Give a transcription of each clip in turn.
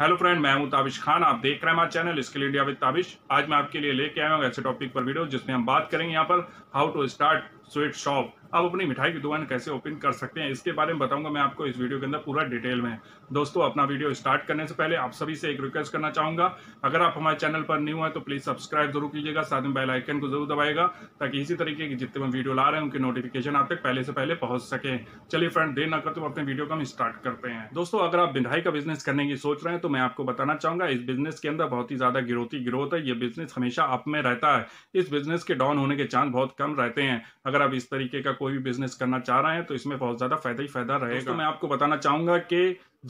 hello friend मैं हूं ताबिश खान आप देख रहे हैं हमारा channel skill India with Tabish आज मैं आपके लिए लेके आया हूं ऐसे टॉपिक पर वीडियो जिसमें हम बात करेंगे यहाँ पर how to start sweet shop आप अपनी मिठाई की दुकान कैसे ओपन कर सकते हैं इसके बारे में बताऊंगा मैं आपको इस वीडियो के अंदर पूरा डिटेल में दोस्तों अपना वीडियो स्टार्ट करने से पहले आप सभी से एक रिक्वेस्ट करना चाहूंगा अगर आप हमारे चैनल पर न्यू है तो प्लीज़ सब्सक्राइब जरूर कीजिएगा साथ में बेल आइकन को जरूर दबाएगा ताकि इसी तरीके की जितने भी वीडियो ला रहे हैं उनके नोटिफिकेशन आप तक पहले से पहले पहुंच सके चलिए फ्रेंड देर ना करते अपने वीडियो को हम स्टार्ट करते हैं दोस्तों अगर आप मिठाई का बिजनेस करने की सोच रहे हैं तो मैं आपको बताना चाहूंगा इस बिजनेस के अंदर बहुत ही ज़्यादा गिरोती ग्रोथ है ये बिजनेस हमेशा आप में रहता है इस बिजनेस के डाउन होने के चांस बहुत कम रहते हैं अगर आप इस तरीके का कोई भी बिजनेस करना चाह रहे हैं तो इसमें बहुत ज़्यादा फायदा ही फायदा रहेगा मैं आपको बताना चाहूंगा कि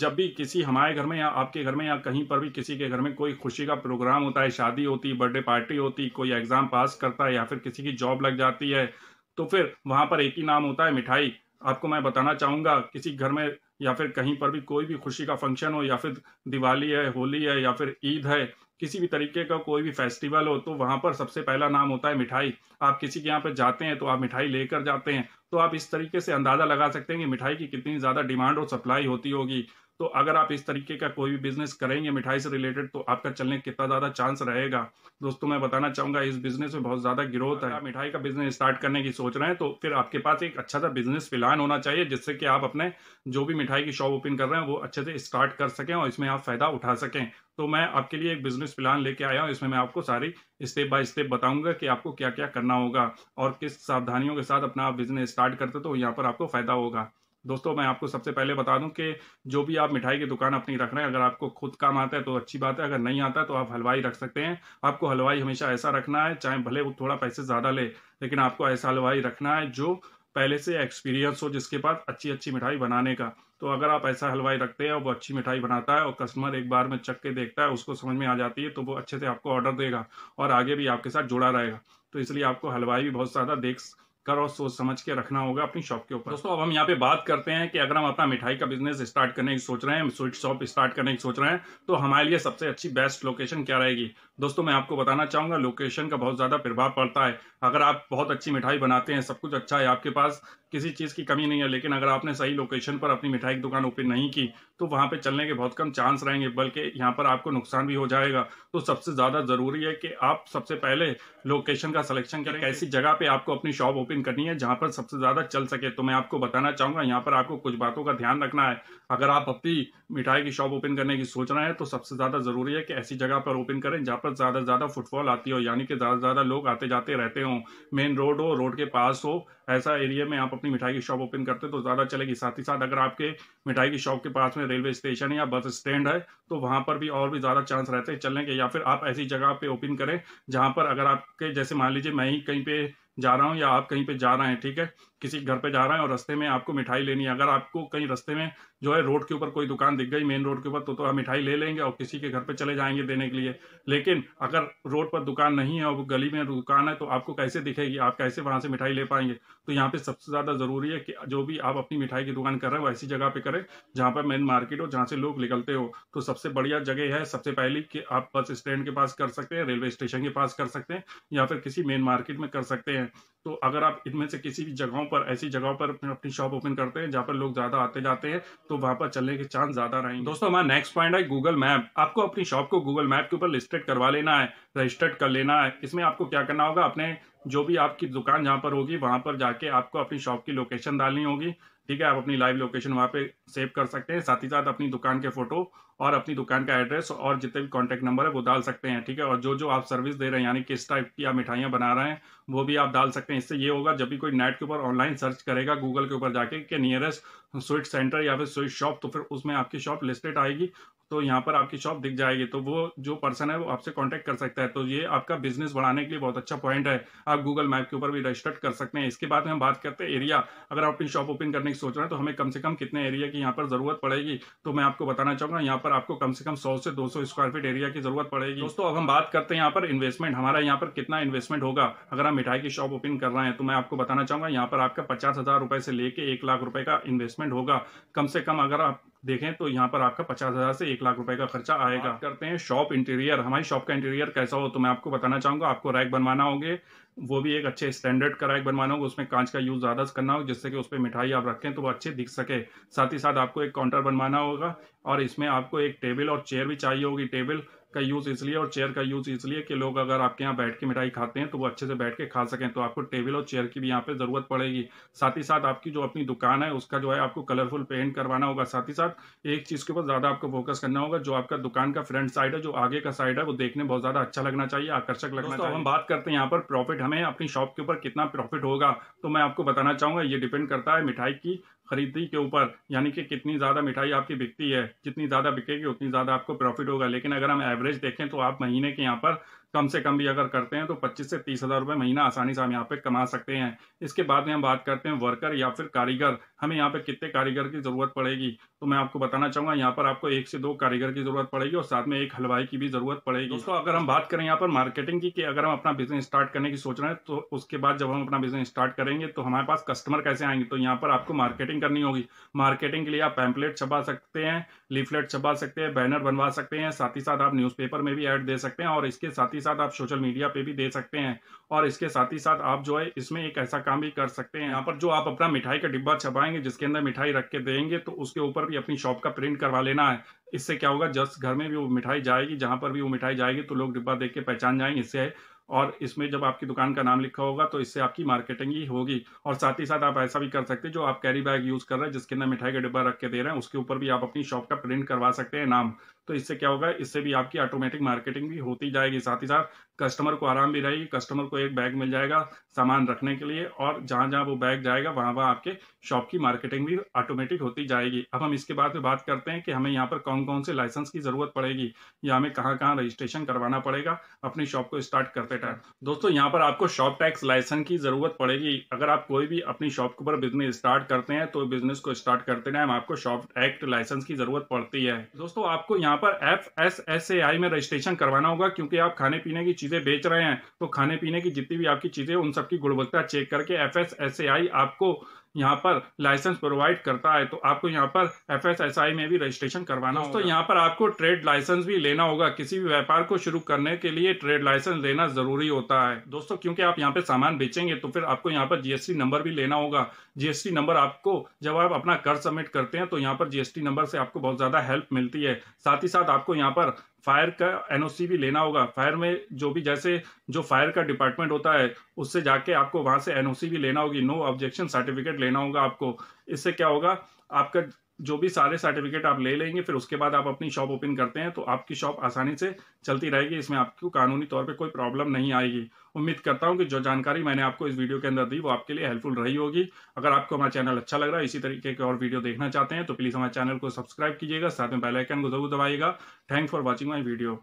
जब भी किसी हमारे घर में या आपके घर में या कहीं पर भी किसी के घर में कोई खुशी का प्रोग्राम होता है शादी होती है बर्थडे पार्टी होती कोई एग्ज़ाम पास करता है या फिर किसी की जॉब लग जाती है तो फिर वहां पर एक ही नाम होता है मिठाई आपको मैं बताना चाहूंगा किसी घर में या फिर कहीं पर भी कोई भी खुशी का फंक्शन हो या फिर दिवाली है होली है या फिर ईद है किसी भी तरीके का कोई भी फेस्टिवल हो तो वहाँ पर सबसे पहला नाम होता है मिठाई आप किसी के यहाँ पर जाते हैं तो आप मिठाई लेकर जाते हैं तो आप इस तरीके से अंदाज़ा लगा सकते हैं कि मिठाई की कितनी ज़्यादा डिमांड और सप्लाई होती होगी तो अगर आप इस तरीके का कोई भी बिजनेस करेंगे मिठाई से रिलेटेड तो आपका चलने कितना ज़्यादा चांस रहेगा दोस्तों मैं बताना चाहूँगा इस बिजनेस में बहुत ज़्यादा ग्रोथ है मिठाई का बिजनेस स्टार्ट करने की सोच रहे हैं तो फिर आपके पास एक अच्छा सा बिजनेस प्लान होना चाहिए जिससे कि आप अपने जो भी मिठाई की शॉप ओपन कर रहे हैं वो अच्छे से स्टार्ट कर सकें और इसमें आप फ़ायदा उठा सकें तो मैं आपके लिए एक बिजनेस प्लान लेके आया हूँ इसमें मैं आपको सारी स्टेप बाय स्टेप बताऊंगा कि आपको क्या क्या करना होगा और किस सावधानियों के साथ अपना आप बिजनेस स्टार्ट करते तो यहाँ पर आपको फायदा होगा दोस्तों मैं आपको सबसे पहले बता दूं कि जो भी आप मिठाई की दुकान अपनी रख रहे हैं अगर आपको खुद काम आता है तो अच्छी बात है अगर नहीं आता तो आप हलवाई रख सकते हैं आपको हलवाई हमेशा ऐसा रखना है चाहे भले वो थोड़ा पैसे ज़्यादा ले लेकिन आपको ऐसा हलवाई रखना है जो पहले से एक्सपीरियंस हो जिसके पास अच्छी अच्छी मिठाई बनाने का तो अगर आप ऐसा हलवाई रखते हैं और वो अच्छी मिठाई बनाता है और कस्टमर एक बार में चक के देखता है उसको समझ में आ जाती है तो वो अच्छे से आपको ऑर्डर देगा और आगे भी आपके साथ जुड़ा रहेगा तो इसलिए आपको हलवाई भी बहुत ज़्यादा देख करो सोच समझ के रखना होगा अपनी शॉप के ऊपर दोस्तों अब हम यहाँ पे बात करते हैं कि अगर हम अपना मिठाई का बिजनेस स्टार्ट करने की सोच रहे हैं स्वीट शॉप स्टार्ट करने की सोच रहे हैं तो हमारे लिए सबसे अच्छी बेस्ट लोकेशन क्या रहेगी दोस्तों मैं आपको बताना चाहूँगा लोकेशन का बहुत ज़्यादा प्रभाव पड़ता है अगर आप बहुत अच्छी मिठाई बनाते हैं सब कुछ अच्छा है आपके पास किसी चीज़ की कमी नहीं है लेकिन अगर आपने सही लोकेशन पर अपनी मिठाई की दुकान ओपन नहीं की तो वहाँ पे चलने के बहुत कम चांस रहेंगे बल्कि यहाँ पर आपको नुकसान भी हो जाएगा तो सबसे ज़्यादा ज़रूरी है कि आप सबसे पहले लोकेशन का सलेक्शन करें ऐसी जगह पर आपको अपनी शॉप ओपन करनी है जहाँ पर सबसे ज़्यादा चल सके तो मैं आपको बताना चाहूँगा यहाँ पर आपको कुछ बातों का ध्यान रखना है अगर आप अपनी मिठाई की शॉप ओपन करने की सोच रहे हैं तो सबसे ज़्यादा ज़रूरी है कि ऐसी जगह पर ओपन करें जहाँ पर पर ज़्यादा ज़्यादा फुटफॉल आती हो यानी कि ज़्यादा ज़्यादा लोग आते जाते रहते हों मेन रोड हो रोड के पास हो ऐसा एरिया में आप अपनी मिठाई की शॉप ओपन करते हैं तो ज़्यादा चलेगी साथ ही साथ अगर आपके मिठाई की शॉप के पास में रेलवे स्टेशन या बस स्टैंड है तो वहाँ पर भी और भी ज़्यादा चांस रहते हैं चलने के या फिर आप ऐसी जगह पर ओपन करें जहाँ पर अगर आपके जैसे मान लीजिए मैं ही कहीं पर जा रहा हूँ या आप कहीं पे जा रहे हैं ठीक है किसी घर पे जा रहे हैं और रस्ते में आपको मिठाई लेनी है अगर आपको कहीं रस्ते में जो है रोड के ऊपर कोई दुकान दिख गई मेन रोड के ऊपर तो तो हम मिठाई ले लेंगे और किसी के घर पे चले जाएंगे देने के लिए लेकिन अगर रोड पर दुकान नहीं है और गली में दुकान है तो आपको कैसे दिखेगी आप कैसे वहाँ से मिठाई ले पाएंगे तो यहाँ पे सबसे ज़्यादा ज़रूरी है कि जो भी आप अपनी मिठाई की दुकान कर रहे हो ऐसी जगह पर करें जहाँ पर मेन मार्केट हो जहाँ से लोग निकलते हो तो सबसे बढ़िया जगह है सबसे पहली कि आप बस स्टैंड के पास कर सकते हैं रेलवे स्टेशन के पास कर सकते हैं या फिर किसी मेन मार्केट में कर सकते हैं तो अगर आप इनमें से किसी भी जगहों पर ऐसी जगहों पर अपनी शॉप ओपन करते हैं जहाँ पर लोग ज़्यादा आते जाते हैं तो वहाँ पर चलने के चांस ज़्यादा रहेंगे दोस्तों हमारा नेक्स्ट पॉइंट है गूगल मैप आपको अपनी शॉप को गूगल मैप के ऊपर लिस्टेड करवा लेना है रजिस्टर्ड कर लेना है इसमें आपको क्या करना होगा अपने जो भी आपकी दुकान जहाँ पर होगी वहाँ पर जाके आपको अपनी शॉप की लोकेशन डालनी होगी ठीक है आप अपनी लाइव लोकेशन वहाँ पे सेव कर सकते हैं साथ ही साथ अपनी दुकान के फोटो और अपनी दुकान का एड्रेस और जितने भी कॉन्टैक्ट नंबर है वो डाल सकते हैं ठीक है और जो जो आप सर्विस दे रहे हैं यानी किस टाइप की आप मिठाइयाँ बना रहे हैं वो भी आप डाल सकते हैं इससे ये होगा जब भी कोई नेट के ऊपर ऑनलाइन सर्च करेगा गूगल के ऊपर जाके कि नियरेस्ट स्वीट सेंटर या फिर स्वीट शॉप तो फिर उसमें आपकी शॉप लिस्टेड आएगी तो यहाँ पर आपकी शॉप दिख जाएगी तो वो जो पर्सन है वो आपसे कांटेक्ट कर सकता है तो ये आपका बिजनेस बढ़ाने के लिए बहुत अच्छा पॉइंट है आप गूगल मैप के ऊपर भी रजिस्टर्ड कर सकते हैं इसके बाद में हम बात करते हैं एरिया अगर आप अपनी शॉप ओपन करने की सोच रहे हैं तो हमें कम से कम कितने एरिया की यहाँ पर जरूरत पड़ेगी तो मैं आपको बताना चाहूंगा यहाँ पर आपको कम से कम सौ से दो स्क्वायर फीट एरिया की जरूरत पड़ेगी दोस्तों अब हम बात करते हैं यहाँ पर इन्वेस्टमेंट हमारा यहाँ पर कितना इन्वेस्टमेंट होगा अगर हम मिठाई की शॉप ओपन कर रहे हैं तो मैं आपको बताना चाहूंगा यहाँ पर आपका पचास हजार रुपए से लेकर एक लाख रुपए का इन्वेस्टमेंट होगा कम से कम अगर आप देखें तो यहाँ पर आपका पचास हज़ार से एक लाख रुपए का खर्चा आएगा करते हैं शॉप इंटीरियर हमारी शॉप का इंटीरियर कैसा हो तो मैं आपको बताना चाहूंगा आपको रैक बनवाना होंगे वो भी एक अच्छे स्टैंडर्ड का रैक बनवाना होगा उसमें कांच का यूज़ ज़्यादा करना होगा जिससे कि उस पर मिठाई आप रखें तो वो अच्छे दिख सके साथ ही साथ आपको एक काउंटर बनवाना होगा और इसमें आपको एक टेबल और चेयर भी चाहिए होगी टेबल का यूज़ इसलिए और चेयर का यूज़ इसलिए कि लोग अगर आपके यहाँ बैठ के मिठाई खाते हैं तो वो अच्छे से बैठ के खा सकें तो आपको टेबल और चेयर की भी यहाँ पे ज़रूरत पड़ेगी साथ ही साथ आपकी जो अपनी दुकान है उसका जो है आपको कलरफुल पेंट करवाना होगा साथ ही साथ एक चीज़ के ऊपर ज़्यादा आपको फोकस करना होगा जो आपका दुकान का फ्रंट साइड है जो आगे का साइड है वो देखने बहुत ज़्यादा अच्छा लगना चाहिए आकर्षक लगना चाहिए हम बात करते हैं यहाँ पर प्रॉफिट हमें अपनी शॉप के ऊपर कितना प्रॉफिट होगा तो मैं आपको बताना चाहूंगा ये डिपेंड करता है मिठाई की खरीदी के ऊपर यानी कि कितनी ज़्यादा मिठाई आपकी बिकती है जितनी ज़्यादा बिकेगी उतनी ज़्यादा आपको प्रॉफिट होगा लेकिन अगर हम एवरेज देखें तो आप महीने के यहाँ पर कम से कम भी अगर करते हैं तो 25 से तीस हज़ार रुपये महीना आसानी से हम यहाँ पे कमा सकते हैं इसके बाद में हम बात करते हैं वर्कर या फिर कारीगर हमें यहाँ पे कितने कारीगर की ज़रूरत पड़ेगी तो मैं आपको बताना चाहूँगा यहाँ पर आपको एक से दो कारीगर की ज़रूरत पड़ेगी और साथ में एक हलवाई की भी ज़रूरत पड़ेगी तो अगर हम बात करें यहाँ पर मार्केटिंग की कि अगर हम अपना बिजनेस स्टार्ट करने की सोच रहे हैं तो उसके बाद जब हम अपना बिजनेस स्टार्ट करेंगे तो हमारे पास कस्टमर कैसे आएंगे तो यहाँ पर आपको मार्केटिंग मार्केटिंग करनी होगी मार्केटिंग के लिए आप पैम्पलेट छपा सकते हैं लीफलेट छपा सकते हैं बैनर बनवा सकते हैं साथ ही साथ आप न्यूज़पेपर में भी ऐड दे सकते हैं और इसके साथ ही साथ आप सोशल मीडिया पे भी दे सकते हैं और इसके साथ ही साथ आप जो है इसमें एक ऐसा काम भी कर सकते हैं यहाँ पर जो आप अपना मिठाई का डिब्बा छपाएंगे जिसके अंदर मिठाई रख के देंगे तो उसके ऊपर भी अपनी शॉप का प्रिंट करवा लेना है इससे क्या होगा जस्ट घर में भी वो मिठाई जाएगी जहाँ पर भी वो मिठाई जाएगी तो लोग डिब्बा देख के पहचान जाएंगे इससे और इसमें जब आपकी दुकान का नाम लिखा होगा तो इससे आपकी मार्केटिंग ही होगी और साथ ही साथ आप ऐसा भी कर सकते हैं जो आप कैरी बैग यूज कर रहे हैं जिसके अंदर मिठाई का डिब्बा रख के दे रहे हैं उसके ऊपर भी आप अपनी शॉप का प्रिंट करवा सकते हैं नाम तो इससे क्या होगा इससे भी आपकी ऑटोमेटिक मार्केटिंग भी होती जाएगी साथ ही साथ कस्टमर को आराम भी रहेगी कस्टमर को एक बैग मिल जाएगा सामान रखने के लिए और जहाँ जहाँ वो बैग जाएगा वहाँ वहाँ आपके शॉप की मार्केटिंग भी ऑटोमेटिक होती जाएगी अब हम इसके बाद में बात करते हैं कि हमें यहाँ पर कौन कौन से लाइसेंस की ज़रूरत पड़ेगी या हमें कहाँ कहाँ रजिस्ट्रेशन करवाना पड़ेगा अपनी शॉप को स्टार्ट करते टाइम दोस्तों यहाँ पर आपको शॉप टैक्स लाइसेंस की ज़रूरत पड़ेगी अगर आप कोई भी अपनी शॉप के ऊपर बिजनेस स्टार्ट करते हैं तो बिजनेस को स्टार्ट करते टाइम आपको शॉप एक्ट लाइसेंस की ज़रूरत पड़ती है दोस्तों आपको यहाँ पर F S S A I में रजिस्ट्रेशन करवाना होगा क्योंकि आप खाने पीने की चीज़ें बेच रहे हैं तो खाने पीने की जितनी भी आपकी चीज़ें उन सबकी गुणवत्ता चेक करके F S S A I आपको यहाँ पर लाइसेंस प्रोवाइड करता है तो आपको यहाँ पर एफ में भी रजिस्ट्रेशन करवाना तो यहाँ पर आपको ट्रेड लाइसेंस भी लेना होगा किसी भी व्यापार को शुरू करने के लिए ट्रेड लाइसेंस लेना जरूरी होता है दोस्तों क्योंकि आप यहाँ पे सामान बेचेंगे तो फिर आपको यहाँ पर जीएसटी नंबर भी लेना होगा जीएसटी नंबर आपको जब आप अपना कर सबमिट करते हैं तो यहाँ पर जीएसटी नंबर से आपको बहुत ज्यादा हेल्प मिलती है साथ ही साथ आपको यहाँ पर फायर का एनओसी भी लेना होगा फायर में जो भी जैसे जो फायर का डिपार्टमेंट होता है उससे जाके आपको वहां से एनओसी भी लेना होगी नो ऑब्जेक्शन सर्टिफिकेट लेना होगा आपको इससे क्या होगा आपका जो भी सारे सर्टिफिकेट आप ले लेंगे फिर उसके बाद आप अपनी शॉप ओपन करते हैं तो आपकी शॉप आसानी से चलती रहेगी इसमें आपको कानूनी तौर पे कोई प्रॉब्लम नहीं आएगी उम्मीद करता हूँ कि जो जानकारी मैंने आपको इस वीडियो के अंदर दी वो आपके लिए हेल्पफुल रही होगी अगर आपको हमारा चैनल अच्छा लग रहा है इसी तरीके के और वीडियो देखना चाहते हैं तो प्लीज़ हमारे चैनल को सब्सक्राइब कीजिएगा साथ में बेलाइकन को जरूर दबाइएगा thank for watching my video